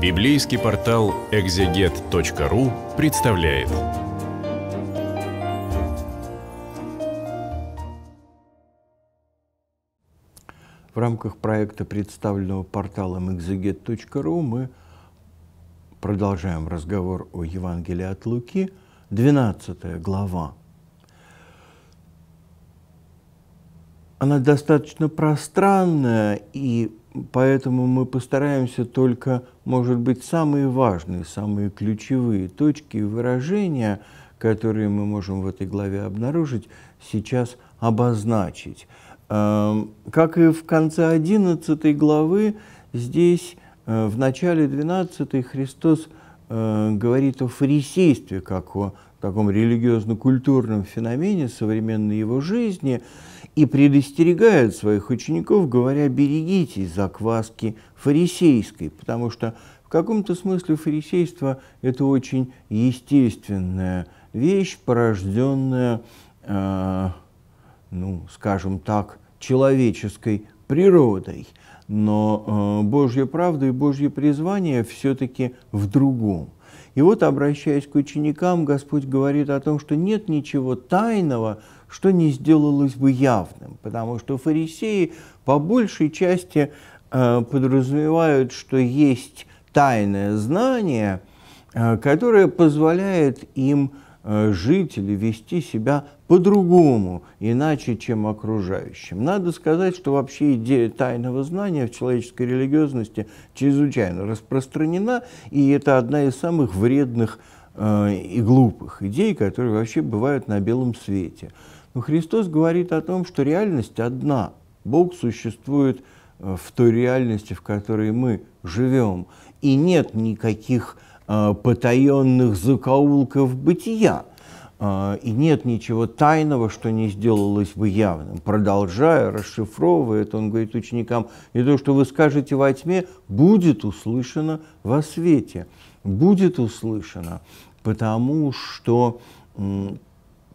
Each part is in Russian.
Библейский портал экзегет.ру представляет. В рамках проекта, представленного порталом экзегет.ру, мы продолжаем разговор о Евангелии от Луки, 12 глава. Она достаточно пространная и поэтому мы постараемся только, может быть, самые важные, самые ключевые точки выражения, которые мы можем в этой главе обнаружить, сейчас обозначить. Эм, как и в конце 11 главы, здесь э, в начале 12 Христос э, говорит о фарисействе как о таком религиозно-культурном феномене современной его жизни и предостерегает своих учеников, говоря, берегитесь закваски фарисейской, потому что в каком-то смысле фарисейство – это очень естественная вещь, порожденная, э, ну, скажем так, человеческой природой. Но э, Божья правда и Божье призвание все-таки в другом – и вот, обращаясь к ученикам, Господь говорит о том, что нет ничего тайного, что не сделалось бы явным, потому что фарисеи по большей части э, подразумевают, что есть тайное знание, э, которое позволяет им Э, жить или вести себя по-другому, иначе, чем окружающим. Надо сказать, что вообще идея тайного знания в человеческой религиозности чрезвычайно распространена, и это одна из самых вредных э, и глупых идей, которые вообще бывают на белом свете. Но Христос говорит о том, что реальность одна. Бог существует э, в той реальности, в которой мы живем, и нет никаких Э, потаенных закоулков бытия. Э, и нет ничего тайного, что не сделалось бы явным. Продолжая, расшифровывает, он говорит ученикам, и то, что вы скажете во тьме, будет услышано во свете. Будет услышано, потому что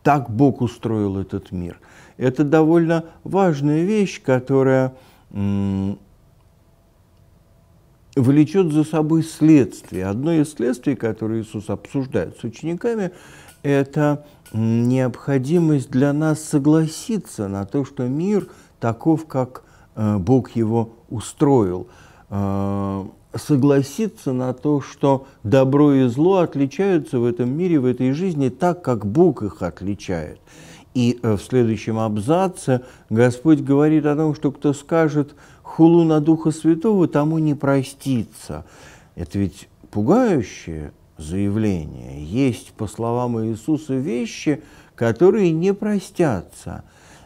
так Бог устроил этот мир. Это довольно важная вещь, которая влечет за собой следствие. Одно из следствий, которое Иисус обсуждает с учениками, это необходимость для нас согласиться на то, что мир таков, как э, Бог его устроил. Э, согласиться на то, что добро и зло отличаются в этом мире, в этой жизни так, как Бог их отличает. И э, в следующем абзаце Господь говорит о том, что кто скажет – хулу на Духа Святого, тому не простится. Это ведь пугающее заявление. Есть, по словам Иисуса, вещи, которые не простятся.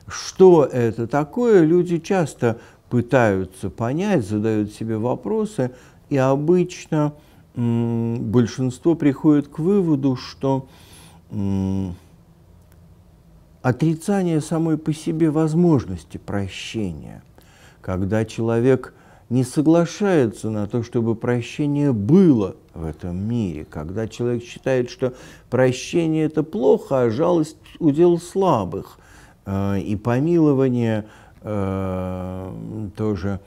Что это такое? Люди часто пытаются понять, задают себе вопросы, и обычно большинство приходит к выводу, что отрицание самой по себе возможности прощения когда человек не соглашается на то, чтобы прощение было в этом мире, когда человек считает, что прощение – это плохо, а жалость – удел слабых, э, и помилование э, тоже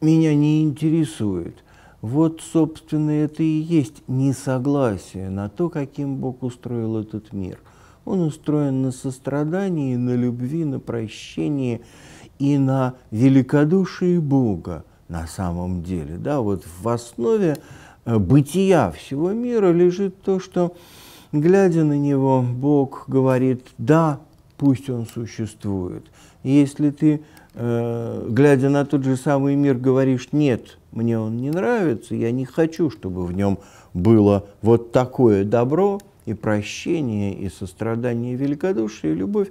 меня не интересует. Вот, собственно, это и есть несогласие на то, каким Бог устроил этот мир. Он устроен на сострадании, на любви, на прощении – и на великодушие Бога на самом деле. Да, вот в основе э, бытия всего мира лежит то, что, глядя на него, Бог говорит, да, пусть он существует. если ты, э, глядя на тот же самый мир, говоришь, нет, мне он не нравится, я не хочу, чтобы в нем было вот такое добро, и прощение, и сострадание, и великодушие, и любовь,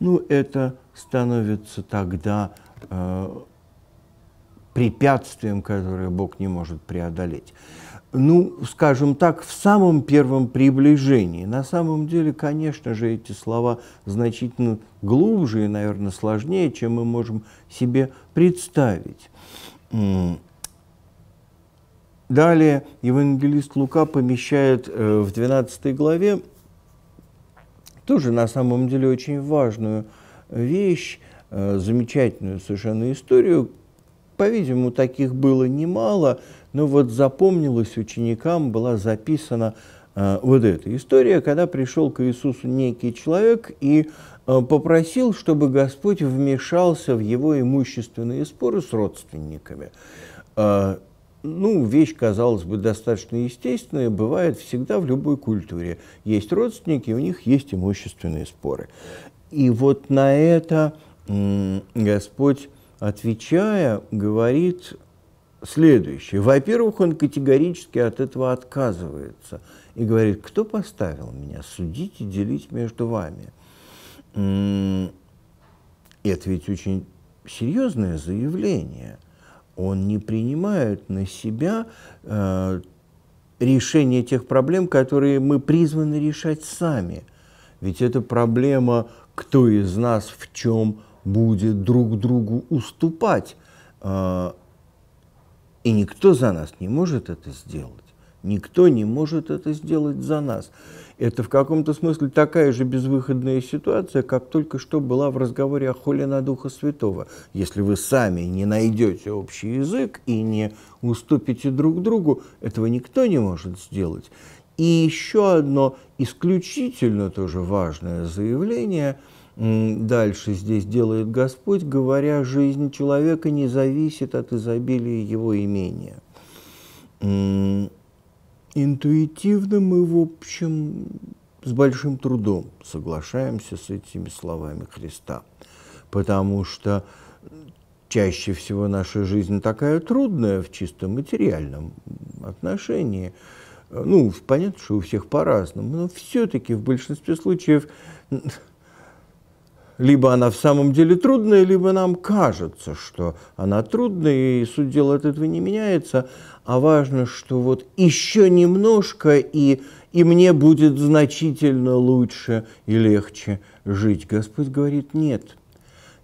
ну, это становится тогда э, препятствием, которое Бог не может преодолеть. Ну, скажем так, в самом первом приближении. На самом деле, конечно же, эти слова значительно глубже и, наверное, сложнее, чем мы можем себе представить. Далее евангелист Лука помещает э, в 12 главе тоже на самом деле очень важную э, вещь, э, замечательную совершенно историю. По-видимому, таких было немало, но вот запомнилась ученикам, была записана э, вот эта история, когда пришел к Иисусу некий человек и попросил, чтобы Господь вмешался в его имущественные споры с родственниками ну, вещь, казалось бы, достаточно естественная, бывает всегда в любой культуре. Есть родственники, у них есть имущественные споры. И вот на это Господь, отвечая, говорит следующее. Во-первых, он категорически от этого отказывается и говорит, кто поставил меня судить и делить между вами? Это ведь очень серьезное заявление – он не принимает на себя э, решение тех проблем, которые мы призваны решать сами. Ведь это проблема, кто из нас в чем будет друг другу уступать. Э, и никто за нас не может это сделать. Никто не может это сделать за нас. Это в каком-то смысле такая же безвыходная ситуация, как только что была в разговоре о холе на Духа Святого. Если вы сами не найдете общий язык и не уступите друг другу, этого никто не может сделать. И еще одно исключительно тоже важное заявление – Дальше здесь делает Господь, говоря, жизнь человека не зависит от изобилия его имения. Интуитивно мы, в общем, с большим трудом соглашаемся с этими словами Христа, потому что чаще всего наша жизнь такая трудная в чисто материальном отношении. Ну, понятно, что у всех по-разному, но все-таки в большинстве случаев либо она в самом деле трудная, либо нам кажется, что она трудная, и суть дела от этого не меняется, а важно, что вот еще немножко, и, и мне будет значительно лучше и легче жить. Господь говорит, нет,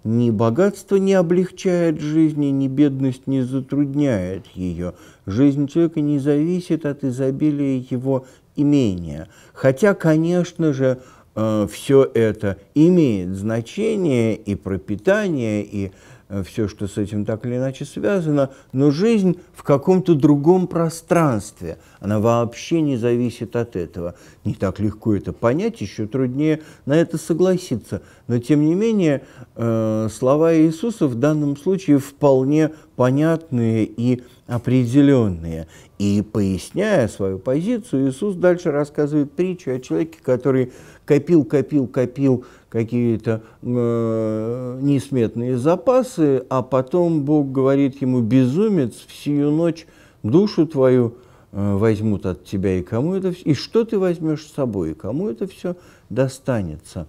ни богатство не облегчает жизни, ни бедность не затрудняет ее. Жизнь человека не зависит от изобилия его имения. Хотя, конечно же, Э, все это имеет значение и пропитание, и Э, все, что с этим так или иначе связано, но жизнь в каком-то другом пространстве. Она вообще не зависит от этого. Не так легко это понять, еще труднее на это согласиться. Но тем не менее, э, слова Иисуса в данном случае вполне понятные и определенные. И поясняя свою позицию, Иисус дальше рассказывает притчу о человеке, который копил, копил, копил какие-то э, несметные запасы, а потом Бог говорит ему, безумец, всю ночь душу твою э, возьмут от тебя, и кому это все, и что ты возьмешь с собой, и кому это все достанется.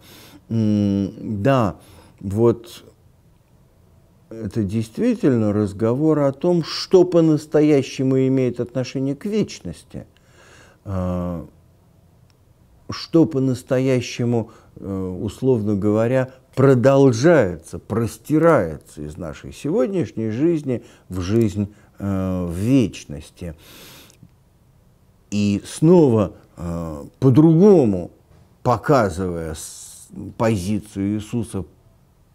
М да, вот это действительно разговор о том, что по-настоящему имеет отношение к вечности, э, что по-настоящему Э, условно говоря, продолжается, простирается из нашей сегодняшней жизни в жизнь э, в вечности. И снова э, по-другому, показывая позицию Иисуса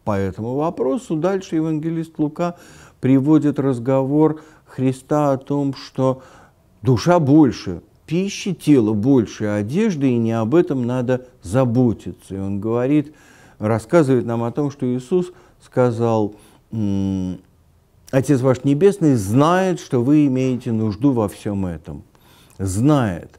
по этому вопросу, дальше евангелист Лука приводит разговор Христа о том, что душа больше пищи тела больше одежды, и не об этом надо заботиться. И он говорит, рассказывает нам о том, что Иисус сказал, Отец ваш Небесный знает, что вы имеете нужду во всем этом. Знает.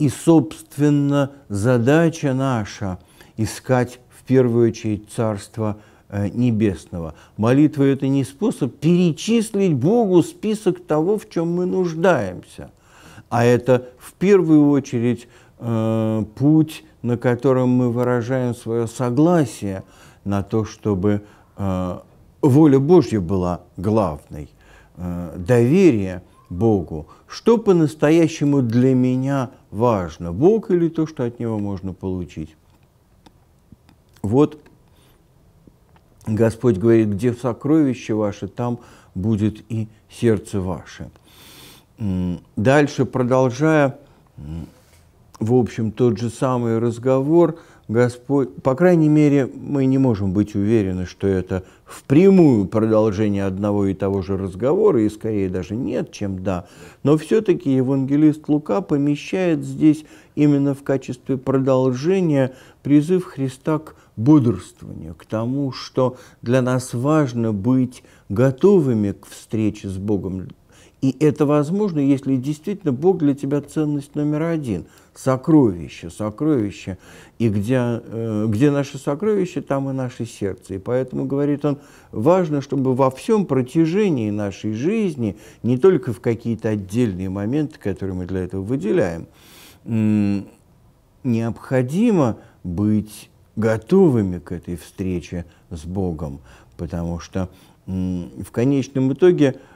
И, собственно, задача наша – искать в первую очередь Царство э, Небесного. Молитва – это не способ перечислить Богу список того, в чем мы нуждаемся – а это в первую очередь э, путь, на котором мы выражаем свое согласие на то, чтобы э, воля Божья была главной, э, доверие Богу, что по-настоящему для меня важно, Бог или то, что от Него можно получить. Вот Господь говорит, где сокровище ваше, там будет и сердце ваше. Дальше, продолжая, в общем, тот же самый разговор, Господь, по крайней мере, мы не можем быть уверены, что это впрямую продолжение одного и того же разговора, и скорее даже нет, чем да. Но все-таки евангелист Лука помещает здесь именно в качестве продолжения призыв Христа к бодрствованию, к тому, что для нас важно быть готовыми к встрече с Богом, и это возможно, если действительно Бог для тебя ценность номер один, сокровище, сокровище. И где, э, где наше сокровище, там и наше сердце. И поэтому, говорит он, важно, чтобы во всем протяжении нашей жизни, не только в какие-то отдельные моменты, которые мы для этого выделяем, необходимо быть готовыми к этой встрече с Богом, потому что в конечном итоге –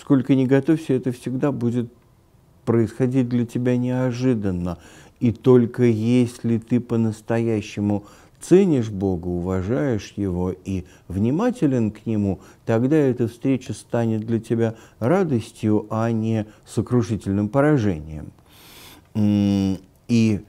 сколько ни готовься, это всегда будет происходить для тебя неожиданно. И только если ты по-настоящему ценишь Бога, уважаешь Его и внимателен к Нему, тогда эта встреча станет для тебя радостью, а не сокрушительным поражением. И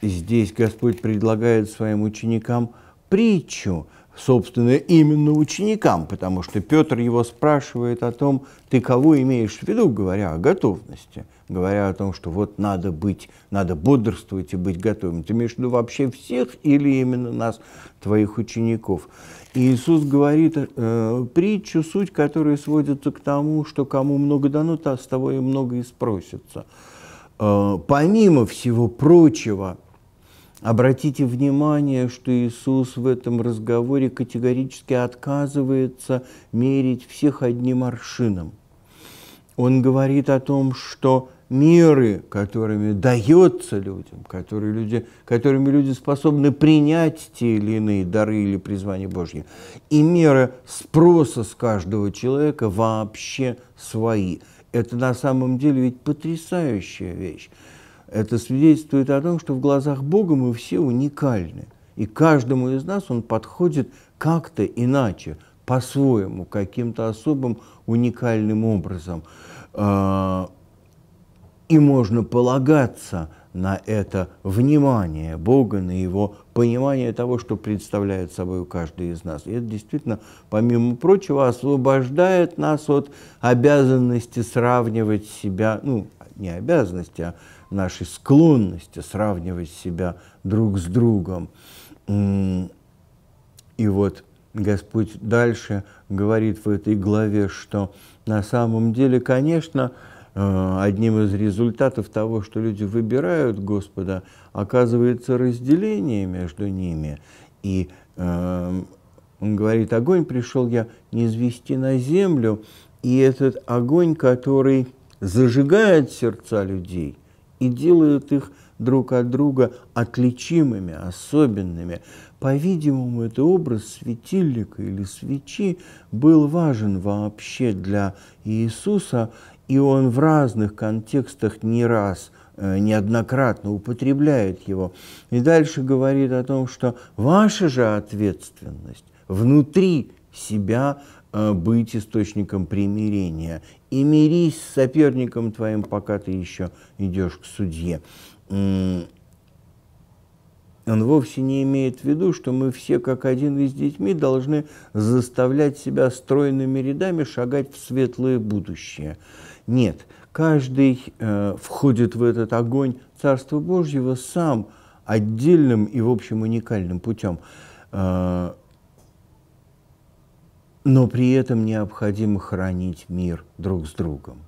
здесь Господь предлагает своим ученикам притчу – собственно, именно ученикам, потому что Петр его спрашивает о том, ты кого имеешь в виду, говоря о готовности, говоря о том, что вот надо быть, надо бодрствовать и быть готовым. Ты имеешь в виду вообще всех или именно нас, твоих учеников? И Иисус говорит э, притчу, суть которой сводится к тому, что кому много дано, то с того и много и спросится. Э, помимо всего прочего – Обратите внимание, что Иисус в этом разговоре категорически отказывается мерить всех одним аршином. Он говорит о том, что меры, которыми дается людям, которые люди, которыми люди способны принять те или иные дары или призвания Божьи, и меры спроса с каждого человека вообще свои. Это на самом деле ведь потрясающая вещь это свидетельствует о том, что в глазах Бога мы все уникальны. И каждому из нас он подходит как-то иначе, по-своему, каким-то особым уникальным образом. А, и можно полагаться на это внимание Бога, на его понимание того, что представляет собой каждый из нас. И это действительно, помимо прочего, освобождает нас от обязанности сравнивать себя, ну, не обязанности, а нашей склонности сравнивать себя друг с другом. И вот Господь дальше говорит в этой главе, что на самом деле, конечно, э, одним из результатов того, что люди выбирают Господа, оказывается разделение между ними. И э, он говорит, огонь пришел я не извести на землю, и этот огонь, который зажигает сердца людей – и делают их друг от друга отличимыми, особенными. По-видимому, этот образ светильника или свечи был важен вообще для Иисуса, и он в разных контекстах не раз э, неоднократно употребляет его. И дальше говорит о том, что ваша же ответственность внутри себя Э, быть источником примирения. И мирись с соперником твоим, пока ты еще идешь к судье. Он вовсе не имеет в виду, что мы все, как один из детьми, должны заставлять себя стройными рядами шагать в светлое будущее. Нет, каждый э, входит в этот огонь Царства Божьего сам, отдельным и, в общем, уникальным путем. Э, но при этом необходимо хранить мир друг с другом.